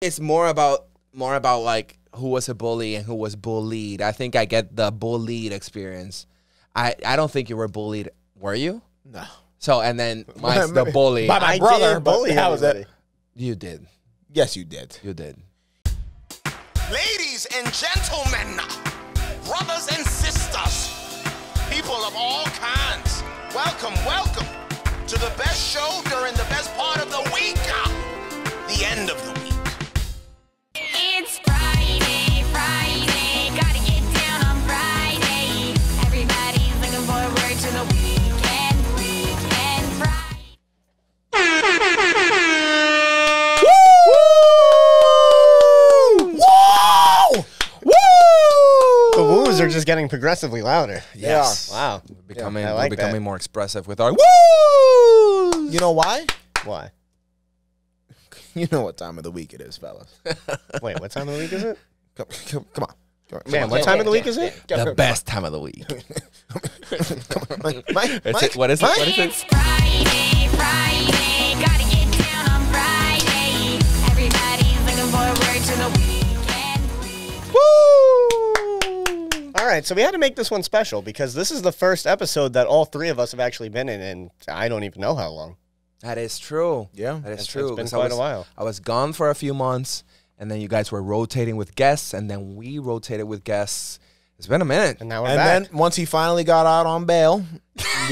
it's more about more about like who was a bully and who was bullied. I think I get the bullied experience. I I don't think you were bullied. Were you? No. So and then the bully by my I brother. Bully. How was that? You did. Yes, you did. You did. Ladies and gentlemen, brothers and sisters, people of all kinds, welcome, welcome to the best show during the best part of the week, uh, the end of the week. are just getting progressively louder. Yes. Wow. Becoming yeah, like we're becoming more expressive with our woo. You know why? Why? You know what time of the week it is, fellas. Wait, what time of the week is it? Come, come, come on. Man, what time of the week is it? The best time of the week. come on, Mike, Mike, It, what is it? What is it? Friday, Friday. Woo! All right, so we had to make this one special because this is the first episode that all three of us have actually been in, and I don't even know how long. That is true. Yeah, that is it's, true. It's been quite was, a while. I was gone for a few months, and then you guys were rotating with guests, and then we rotated with guests. It's been a minute. And now we're and back. then once he finally got out on bail,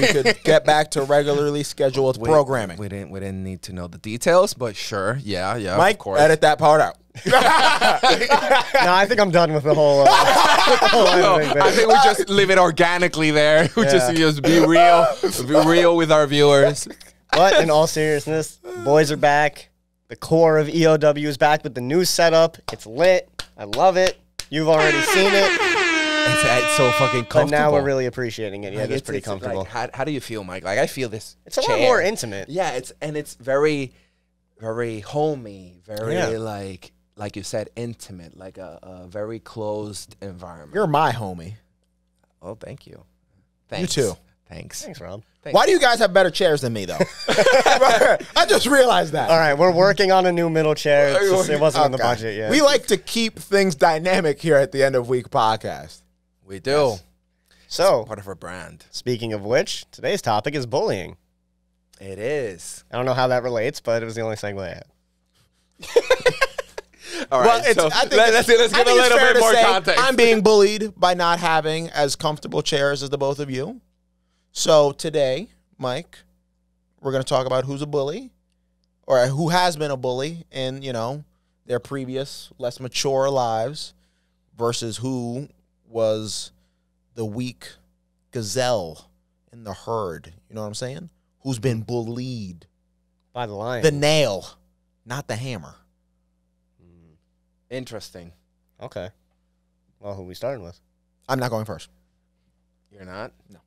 we could get back to regularly scheduled we, programming. We didn't we didn't need to know the details, but sure, yeah, yeah. Mike, of course. edit that part out. no, I think I'm done with the whole. Uh, whole no, I think we just leave it organically there. We yeah. just just be real, be real with our viewers. But in all seriousness, boys are back. The core of EOW is back with the new setup. It's lit. I love it. You've already seen it. It's, uh, it's so fucking comfortable. But now we're really appreciating it. Yeah, like, it's, pretty it's comfortable. Like, how, how do you feel, Mike? Like I feel this. It's a lot more intimate. Yeah, it's and it's very, very homey. Very yeah. like like you said, intimate. Like a, a very closed environment. You're my homie. Oh, thank you. Thanks. You too. Thanks. Thanks, Rob. Thanks. Why do you guys have better chairs than me, though? I just realized that. All right, we're working on a new middle chair. Just, it wasn't okay. on the budget yet. We like to keep things dynamic here at the end of week podcast. We do. Yes. So it's part of our brand. Speaking of which, today's topic is bullying. It is. I don't know how that relates, but it was the only segue I had. All right. Well, so I think let, us give a little bit more context. I'm being bullied by not having as comfortable chairs as the both of you. So today, Mike, we're going to talk about who's a bully or who has been a bully in, you know, their previous less mature lives versus who was the weak gazelle in the herd. You know what I'm saying? Who's been bullied by the lion, the nail, not the hammer. Hmm. Interesting. Okay. Well, who we starting with? I'm not going first. You're not. No.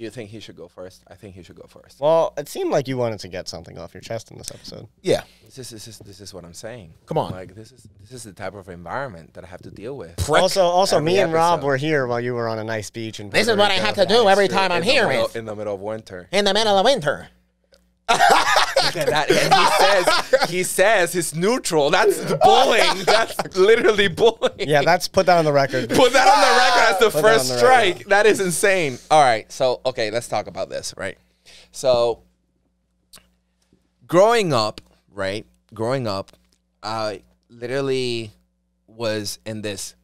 You think he should go first? I think he should go first. Well, it seemed like you wanted to get something off your chest in this episode. Yeah, this is this is, this is what I'm saying. Come on, like this is this is the type of environment that I have to deal with. Prick. Also, also, me and episode. Rob were here while you were on a nice beach, and this is what I have to do every time I'm here. in the middle of winter. In the middle of winter. that, and he says he says it's neutral. That's bullying. That's literally bullying. Yeah, that's put that on the record. Put that on the record as the put first that the strike. Record. That is insane. All right, so okay, let's talk about this. Right, so growing up, right, growing up, I literally was in this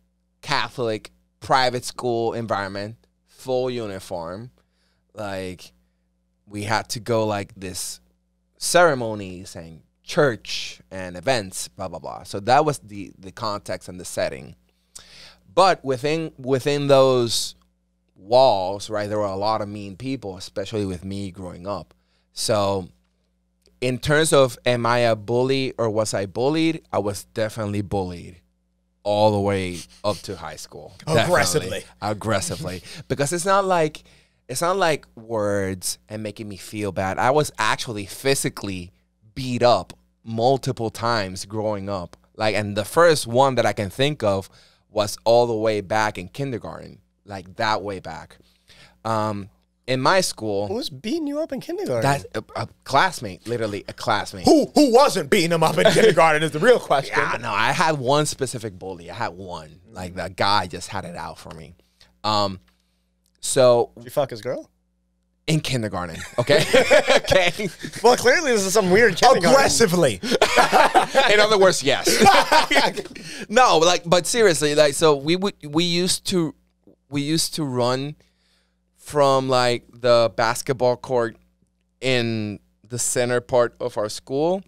Catholic private school environment, full uniform, like we had to go like this ceremonies and church and events, blah blah blah. So that was the the context and the setting. But within within those walls, right, there were a lot of mean people, especially with me growing up. So in terms of am I a bully or was I bullied? I was definitely bullied all the way up to high school. Aggressively. Aggressively. because it's not like it's not like words and making me feel bad. I was actually physically beat up multiple times growing up. Like, and the first one that I can think of was all the way back in kindergarten, like that way back. Um, in my school, who was beating you up in kindergarten? That's a, a classmate, literally a classmate. Who who wasn't beating him up in kindergarten is the real question. Yeah, no, I had one specific bully. I had one like that guy just had it out for me. Um, so Did you fuck his girl? in kindergarten. Okay. okay. Well, clearly this is some weird kindergarten. Aggressively. in other words, yes. no, like, but seriously, like, so we would we used to we used to run from like the basketball court in the center part of our school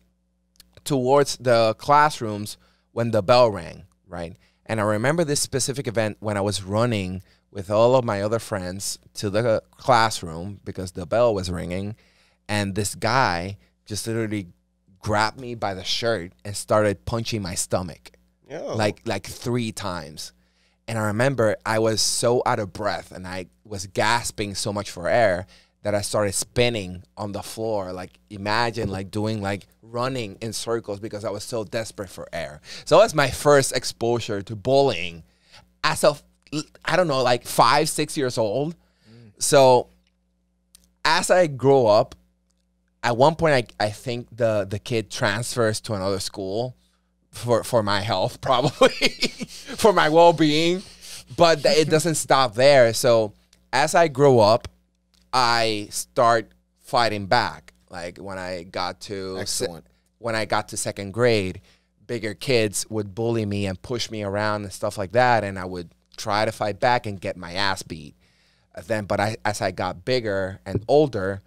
towards the classrooms when the bell rang, right? And I remember this specific event when I was running with all of my other friends to the classroom because the bell was ringing. And this guy just literally grabbed me by the shirt and started punching my stomach Yo. like like three times. And I remember I was so out of breath and I was gasping so much for air that I started spinning on the floor. Like imagine like doing like running in circles because I was so desperate for air. So that's my first exposure to bullying as a I don't know, like five, six years old. Mm. So as I grow up, at one point I, I think the the kid transfers to another school for for my health probably for my well-being but it doesn't stop there so as i grow up i start fighting back like when i got to when i got to second grade bigger kids would bully me and push me around and stuff like that and i would try to fight back and get my ass beat. Uh, then, but I, as I got bigger and older,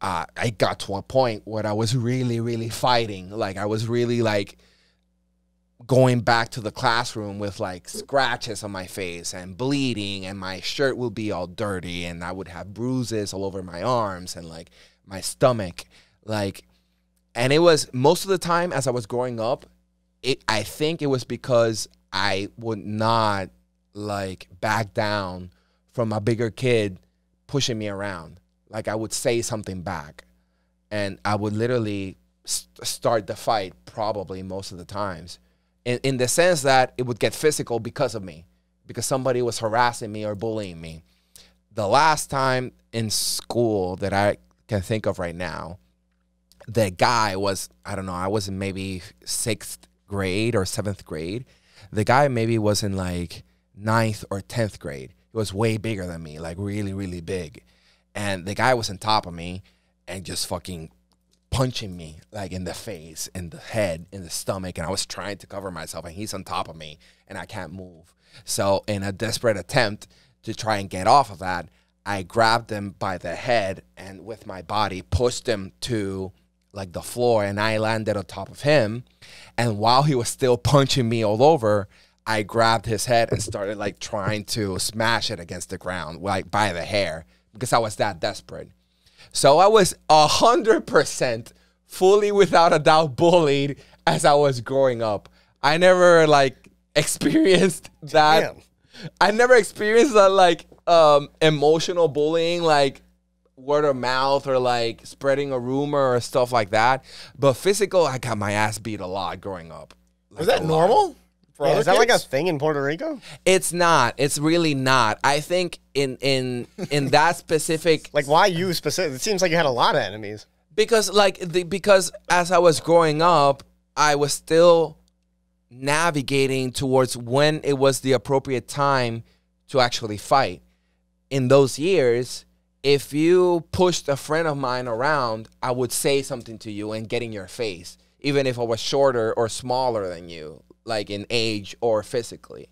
uh, I got to a point where I was really, really fighting. Like I was really like going back to the classroom with like scratches on my face and bleeding, and my shirt would be all dirty, and I would have bruises all over my arms and like my stomach, like. And it was most of the time as I was growing up, it I think it was because I would not like back down from a bigger kid pushing me around. Like I would say something back, and I would literally st start the fight probably most of the times, in, in the sense that it would get physical because of me, because somebody was harassing me or bullying me. The last time in school that I can think of right now, the guy was I don't know I was in maybe sixth grade or seventh grade. The guy maybe was in like ninth or 10th grade. He was way bigger than me, like really, really big. And the guy was on top of me and just fucking punching me like in the face, in the head, in the stomach. And I was trying to cover myself and he's on top of me and I can't move. So, in a desperate attempt to try and get off of that, I grabbed him by the head and with my body pushed him to like the floor and I landed on top of him. And while he was still punching me all over, I grabbed his head and started like trying to smash it against the ground, like by the hair, because I was that desperate. So I was a hundred percent, fully without a doubt, bullied as I was growing up. I never like experienced that. Damn. I never experienced that like um, emotional bullying, like word of mouth or like spreading a rumor or stuff like that. But physical, I got my ass beat a lot growing up. Like, was that normal? Lot. For yeah, is that kids? like a thing in Puerto Rico? It's not. It's really not. I think in in in that specific like why you specific? It seems like you had a lot of enemies. Because like the, because as I was growing up, I was still navigating towards when it was the appropriate time to actually fight. In those years, if you pushed a friend of mine around, I would say something to you and get in your face even if I was shorter or smaller than you like in age or physically.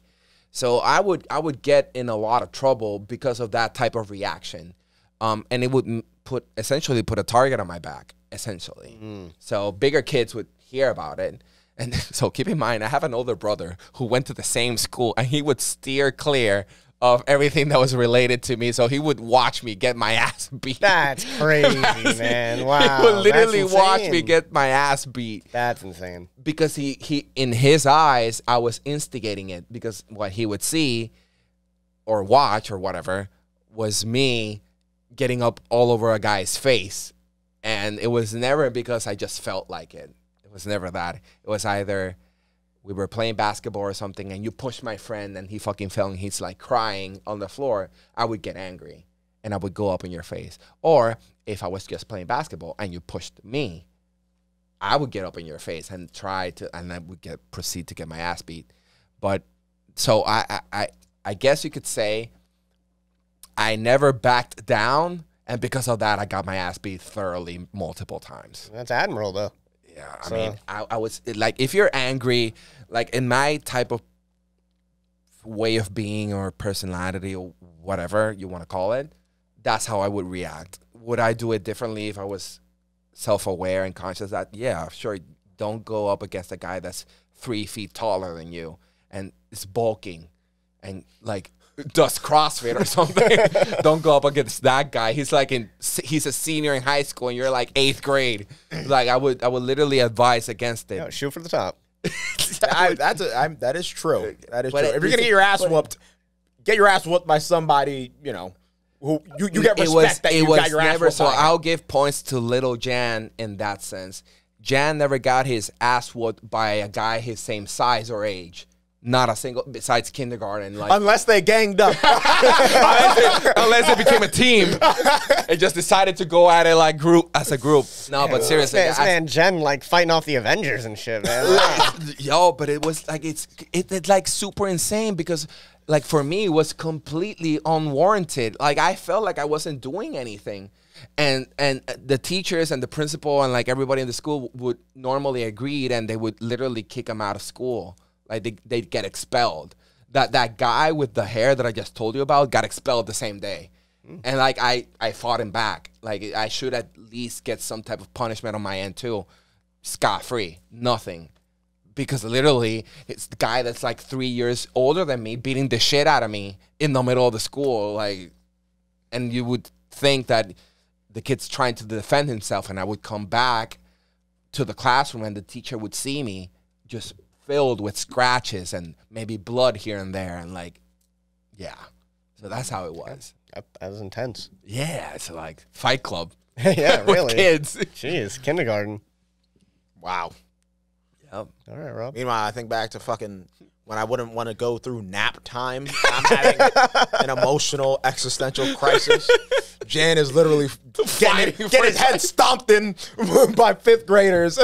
So I would I would get in a lot of trouble because of that type of reaction, um, and it would put essentially put a target on my back essentially. Mm. So bigger kids would hear about it. And so keep in mind, I have an older brother who went to the same school and he would steer clear of everything that was related to me. So he would watch me get my ass beat. That's crazy, man. Wow. He would literally watch me get my ass beat. That's insane. Because he he in his eyes, I was instigating it because what he would see or watch or whatever was me getting up all over a guy's face. And it was never because I just felt like it. It was never that. It was either we were playing basketball or something and you pushed my friend and he fucking fell and he's like crying on the floor, I would get angry and I would go up in your face. Or if I was just playing basketball and you pushed me, I would get up in your face and try to and I would get proceed to get my ass beat. But so I I I guess you could say I never backed down and because of that I got my ass beat thoroughly multiple times. That's admirable though. Yeah, I so. mean, I, I was like, if you're angry, like in my type of way of being or personality or whatever you want to call it, that's how I would react. Would I do it differently if I was self aware and conscious that, yeah, sure, don't go up against a guy that's three feet taller than you and is bulking and like does CrossFit or something. Don't go up against that guy. He's like in he's a senior in high school and you're like eighth grade. Like I would I would literally advise against it. No, shoot for the top. I, that's a, I'm, that is true. That is but true. It, if you're gonna get your ass whooped, get your ass whooped by somebody you know who you, you get respect it was, that you got your never, ass whooped. So by. I'll give points to little Jan in that sense. Jan never got his ass whooped by a guy his same size or age. Not a single, besides kindergarten. Like, unless they ganged up. unless, it, unless it became a team and just decided to go at it like group as a group. No, yeah, but seriously. This man, man Jen like fighting off the Avengers and shit, man. yo, but it was like, it's it, like super insane because like for me was completely unwarranted. Like I felt like I wasn't doing anything and and the teachers and the principal and like everybody in the school would normally agree and they would literally kick him out of school like they they get expelled. That that guy with the hair that I just told you about got expelled the same day. Mm. And like I I fought him back. Like I should at least get some type of punishment on my end too. Scot free. Nothing. Because literally it's the guy that's like 3 years older than me beating the shit out of me in the middle of the school like and you would think that the kid's trying to defend himself and I would come back to the classroom and the teacher would see me just filled with scratches and maybe blood here and there and like yeah so that's how it was that, that was intense yeah it's like fight club yeah really kids jeez kindergarten wow yep all right rob meanwhile i think back to fucking when i wouldn't want to go through nap time i'm having an emotional existential crisis Jan is literally getting, getting his head stomped in by fifth graders.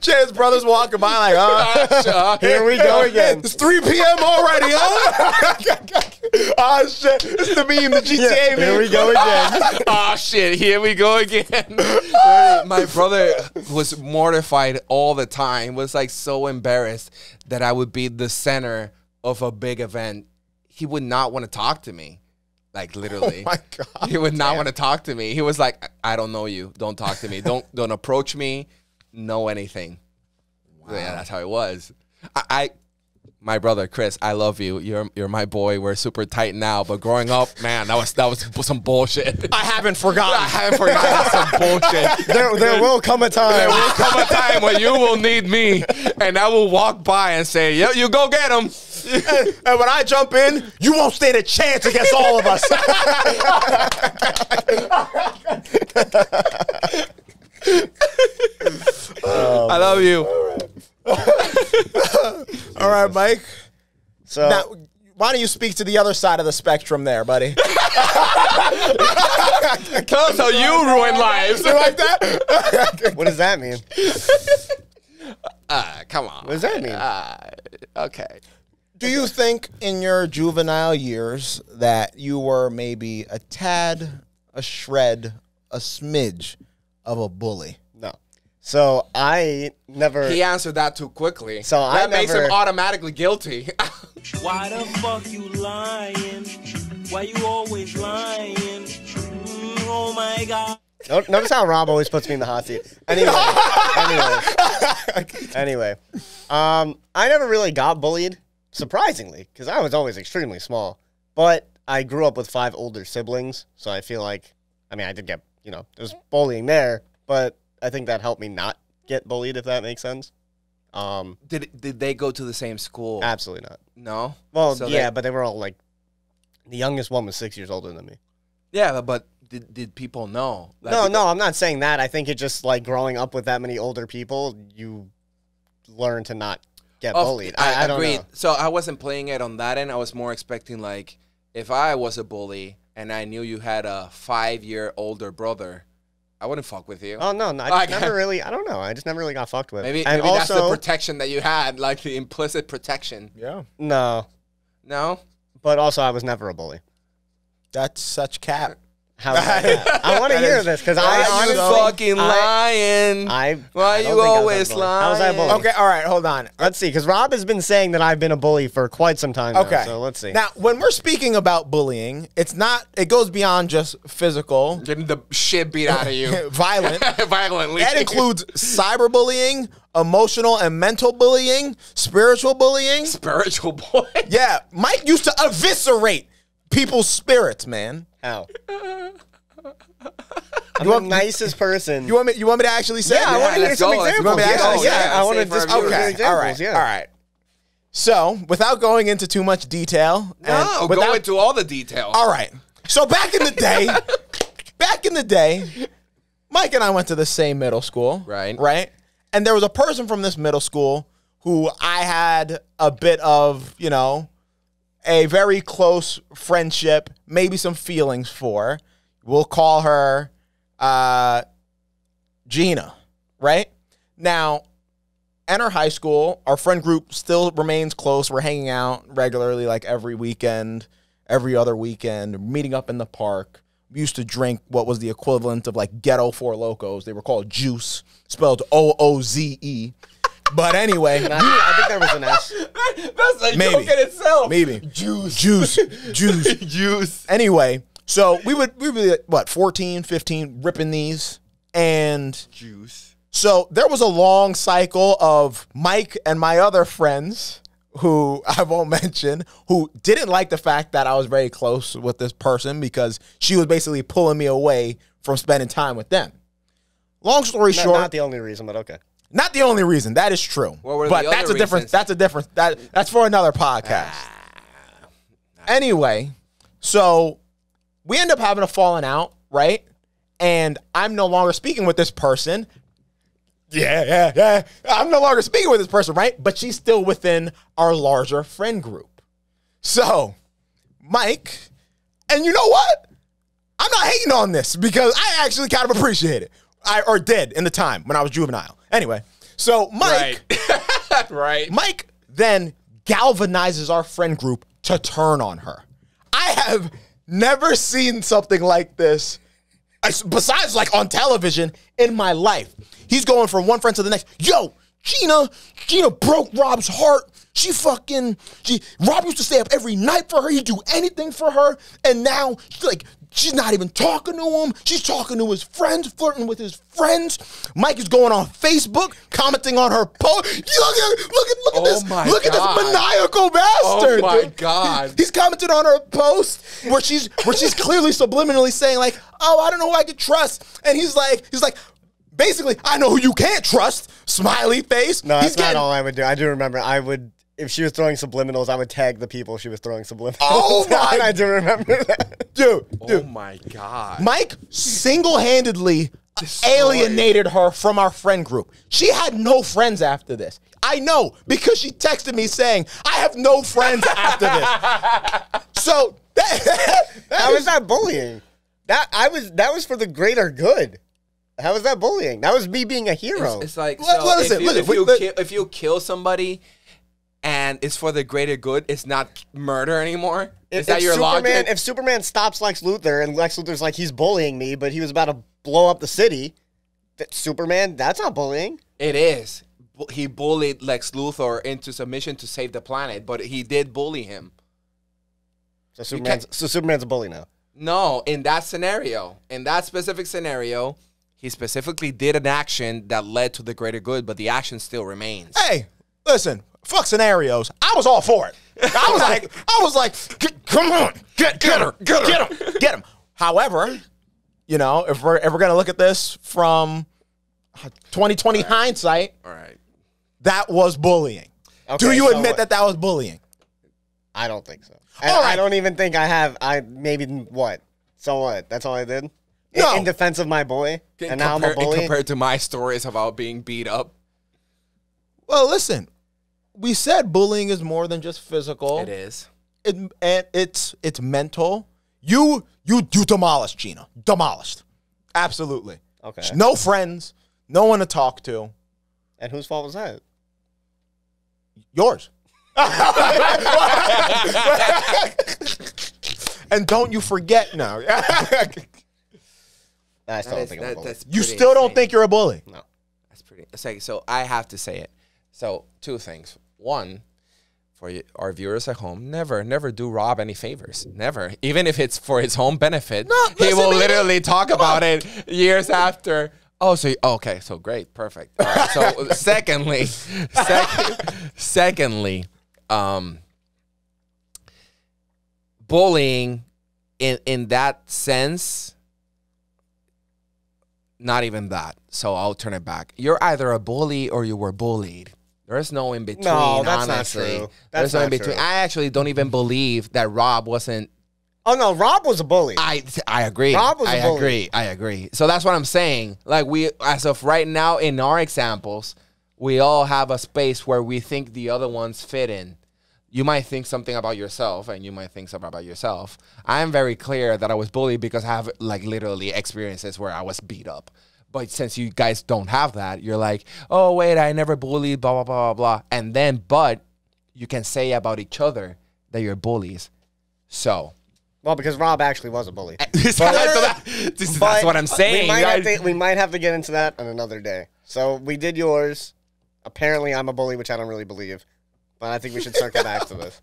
Jan's brothers walking by like, oh, here we go again. It's 3 p.m. already, huh? Ah, oh, shit. It's the meme, the GTA yeah, meme. Here we go again. Ah, oh, shit. Here we go again. My brother was mortified all the time, was like so embarrassed that I would be the center of a big event he would not want to talk to me. Like oh literally, oh my God, he would not want to talk to me. He was like, "I don't know you. Don't talk to me. don't don't approach me. Know anything." Wow. Yeah, that's how it was. I, I, my brother Chris, I love you. You're you're my boy. We're super tight now, but growing up, man, that was that was some bullshit. I haven't forgotten. I haven't forgotten some bullshit. There there will come a time. There will come a time when you will need me, and I will walk by and say, "Yo, you go get him." and, and, when I jump in, you won't stand a chance against all of us. oh, I love you. All right. all right, Mike. So now, why don't you speak to the other side of the spectrum there, buddy? Tell us how you ruin lives. You like that? what does that mean? Uh, come on. What does that mean? Uh, okay. Do you think in your juvenile years that you were maybe a tad, a shred, a smidge of a bully? No. So I never. He answered that too quickly. So that I never, makes him automatically guilty. Why the fuck you lying? Why you always lying? Mm, oh my god. Notice how Rob always puts me in the hot seat. Anyway, anyway, anyway, um, I never really got bullied surprisingly, because I was always extremely small. But I grew up with five older siblings, so I feel like, I mean, I did get, you know, there was bullying there, but I think that helped me not get bullied, if that makes sense. Um, did did they go to the same school? Absolutely not. No. Well, so yeah, they, but they were all like, the youngest one was six years older than me. Yeah, but did did people know? no, no, I'm not saying that. I think it just like growing up with that many older people, you learn to not get of, bullied. I, I, I agreed. So I wasn't playing it on that end. I was more expecting like if I was a bully and I knew you had a five year older brother. I wouldn't fuck with you. Oh no, no I like, never really. I don't know. I just never really got fucked with. Maybe, and maybe also, that's the protection that you had, like the implicit protection. Yeah. No. No. But also, I was never a bully. That's such cap. I, want to hear this because I You fucking lying. I, I why you always lying? How was I a bully? Okay, all right, hold on. Let's see, because Rob has been saying that I've been a bully for quite some time. Okay, now, so let's see. Now, when we're speaking about bullying, it's not. It goes beyond just physical. Getting the shit beat out of you, violent, violently. That includes cyberbullying, emotional and mental bullying, spiritual bullying, spiritual bullying. Yeah, Mike used to eviscerate people's spirits, man. How? I'm you want, the nicest person. You want me? You want me to actually say? Yeah, I want to hear some examples. You want me to actually yeah, say? Yeah, I want to just okay. Examples, all right. Yeah. All right. So, without going into too much detail, no, without, go into all the detail. All right. So back in the day, back in the day, Mike and I went to the same middle school. Right. Right. And there was a person from this middle school who I had a bit of, you know, a very close friendship, maybe some feelings for. We'll call her uh, Gina, right? Now, enter high school. Our friend group still remains close. We're hanging out regularly, like every weekend, every other weekend, meeting up in the park. We used to drink what was the equivalent of like ghetto four locos. They were called juice, spelled O O Z E. But anyway, I think there was an S. that's a maybe, joke in itself. Maybe juice, juice, juice, juice. Anyway, so we would we would be like, what 14, 15 ripping these and juice. So there was a long cycle of Mike and my other friends who I won't mention who didn't like the fact that I was very close with this person because she was basically pulling me away from spending time with them. Long story short, not the only reason, but okay. Not the only reason. That is true. but that's a different. That's a different. That that's for another podcast. Ah. Anyway, so we end up having a falling out, right? And I'm no longer speaking with this person. Yeah, yeah, yeah. I'm no longer speaking with this person, right? But she's still within our larger friend group. So, Mike, and you know what? I'm not hating on this because I actually kind of appreciate it. I or did in the time when I was juvenile. Anyway, so Mike, right. right. Mike then galvanizes our friend group to turn on her. I have never seen something like this besides like on television in my life. He's going from one friend to the next. Yo, Gina, Gina broke Rob's heart. She fucking she Rob used to stay up every night for her. He'd do anything for her. And now like She's not even talking to him. She's talking to his friends, flirting with his friends. Mike is going on Facebook, commenting on her post. Look at look at look at oh this look god. at this maniacal oh bastard. Oh my dude. god! He's commenting on her post where she's where she's clearly subliminally saying like, "Oh, I don't know who I could trust," and he's like, he's like, basically, I know who you can't trust. Smiley face. No, that's getting, not all I would do. I do remember I would if she was throwing subliminals, I would tag the people she was throwing subliminals. Oh my! I do remember that, dude. Oh dude. Oh my god! Mike single-handedly Destroyed. alienated her from our friend group. She had no friends after this. I know because she texted me saying, "I have no friends after this." so that, that not bullying? That I was that was for the greater good. How was that bullying? That was me being a hero. It's, it's like so listen, if, you, listen, if, you, if, you, if you kill somebody and it's for the greater good. It's not murder anymore. Is that if your Superman, logic? If Superman stops Lex Luthor and Lex Luthor's like he's bullying me, but he was about to blow up the city, that Superman, that's not bullying. It is. He bullied Lex Luthor into submission to save the planet, but he did bully him. So Superman's, so Superman's a bully now. No, in that scenario, in that specific scenario, he specifically did an action that led to the greater good, but the action still remains. Hey, listen, fuck scenarios. I was all for it. I was like, I was like, come on, get get her, get her, get him, get him. However, you know, if we're ever gonna look at this from 2020 uh, all right. hindsight, all right, that was bullying. Okay, Do you so admit what? that that was bullying? I don't think so. I, I don't even think I have. I maybe what? So what? That's all I did. No. In, in defense of my boy, and, now I'm a bully. Compared to my stories about being beat up. Well, listen, we said bullying is more than just physical. It is. It and it's it's mental. You you you demolished Gina. Demolished. Absolutely. Okay. No friends. No one to talk to. And whose fault was that? Yours. and don't you forget now. I still don't think that, I'm a bully. You still don't think you're a bully? No. That's pretty. so I have to say it. So two things one, for our viewers at home, never, never do Rob any favors. Never. Even if it's for his own benefit, no, he will literally it. talk Come about on. it years after. Oh, so you, oh, okay, so great, perfect. All right, so secondly, sec secondly, um, bullying in in that sense, not even that. So I'll turn it back. You're either a bully or you were bullied. There's no in between. No, that's honestly. not true. That's There's no in between. True. I actually don't even believe that Rob wasn't. Oh no, Rob was a bully. I I agree. Rob was I a bully. agree. I agree. So that's what I'm saying. Like we, as of right now, in our examples, we all have a space where we think the other ones fit in. You might think something about yourself, and you might think something about yourself. I am very clear that I was bullied because I have like literally experiences where I was beat up. But since you guys don't have that, you're like, oh, wait, I never bullied, blah, blah, blah, blah, blah. And then, but you can say about each other that you're bullies. So. Well, because Rob actually was a bully. but, so that, this, that's what I'm saying. We might, have to, we might have to get into that on another day. So we did yours. Apparently, I'm a bully, which I don't really believe. But I think we should circle back to this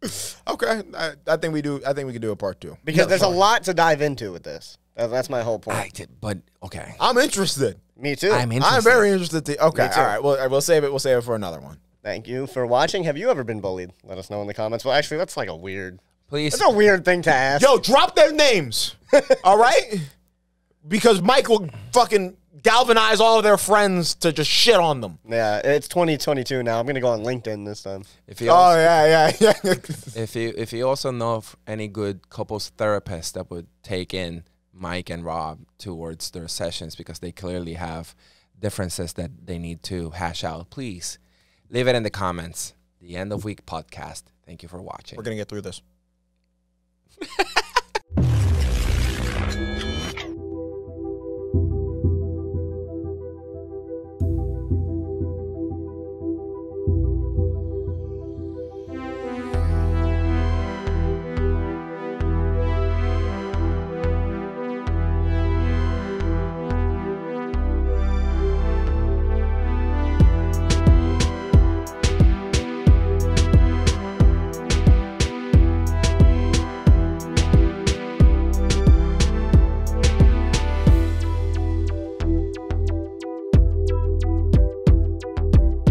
okay, I, I, think we do. I think we can do a part two because there's fine. a lot to dive into with this that's my whole point. I did, but okay. I'm interested. Me too. I'm interested. I'm very interested. To, okay, all right. Well, we'll save it. We'll save it for another one. Thank you for watching. Have you ever been bullied? Let us know in the comments. Well, actually, that's like a weird. Please. That's a weird thing to ask. Yo, drop their names. all right? Because Mike will fucking galvanize all of their friends to just shit on them. Yeah, it's 2022 now. I'm going to go on LinkedIn this time. If you oh, also, oh, yeah, yeah, yeah. if, you, if you also know of any good couples therapist that would take in Mike and Rob towards their sessions because they clearly have differences that they need to hash out. Please leave it in the comments. The end of week podcast. Thank you for watching. We're going to get through this.